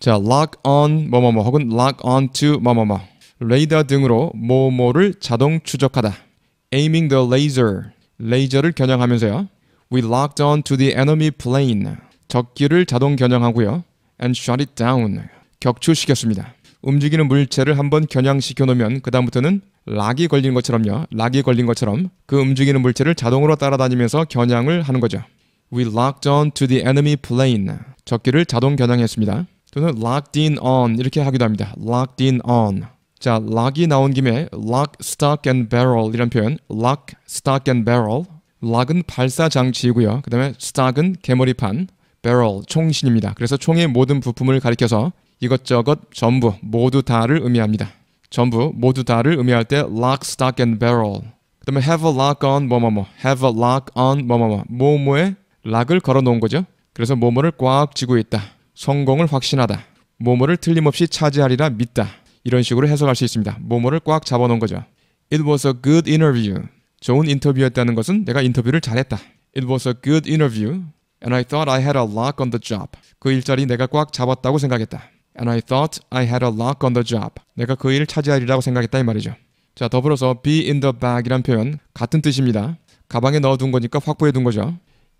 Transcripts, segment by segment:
자, log on 뭐뭐뭐 혹은 log on to 뭐뭐뭐 레이더 등으로 뭐뭐를 자동 추적하다. aiming the laser 레이저를 겨냥하면서요. We locked on to the enemy plane 적기를 자동 겨냥하고요. and shut it down 격추시켰습니다. 움직이는 물체를 한번 겨냥시켜 놓으면 그 다음부터는 락이 걸린 것처럼요. 락이 걸린 것처럼 그 움직이는 물체를 자동으로 따라다니면서 겨냥을 하는 거죠. We locked on to the enemy plane 적기를 자동 겨냥했습니다. 또는 locked in on 이렇게 하기도 합니다. locked in on. 자, lock이 나온 김에 lock, stock and barrel 이런 표현. lock, stock and barrel. lock은 발사 장치이고요. 그다음에 stock은 개머리판, barrel 총신입니다. 그래서 총의 모든 부품을 가리켜서 이것저것 전부 모두 다를 의미합니다. 전부 모두 다를 의미할 때 lock, stock and barrel. 그다음에 have a lock on 뭐뭐뭐, have a lock on 뭐뭐뭐, 뭐뭐에 락을 걸어 놓은 거죠. 그래서 뭐뭐를 꽉 쥐고 있다. 성공을 확신하다. 뭐뭐를 틀림없이 차지하리라 믿다. 이런 식으로 해석할 수 있습니다. 뭐뭐를 꽉 잡아놓은 거죠. It was a good interview. 좋은 인터뷰였다는 것은 내가 인터뷰를 잘했다. It was a good interview. And I thought I had a lock on the job. 그 일자리 내가 꽉 잡았다고 생각했다. And I thought I had a lock on the job. 내가 그 일을 차지하리라고 생각했다 이 말이죠. 자 더불어서 be in the bag이란 표현 같은 뜻입니다. 가방에 넣어둔 거니까 확보해둔 거죠.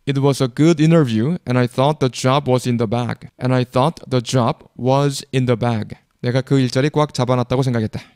It was a good interview and I thought the job was in the bag. And I thought the job was in the bag. 내가 그 일자리 꽉 잡아놨다고 생각했다.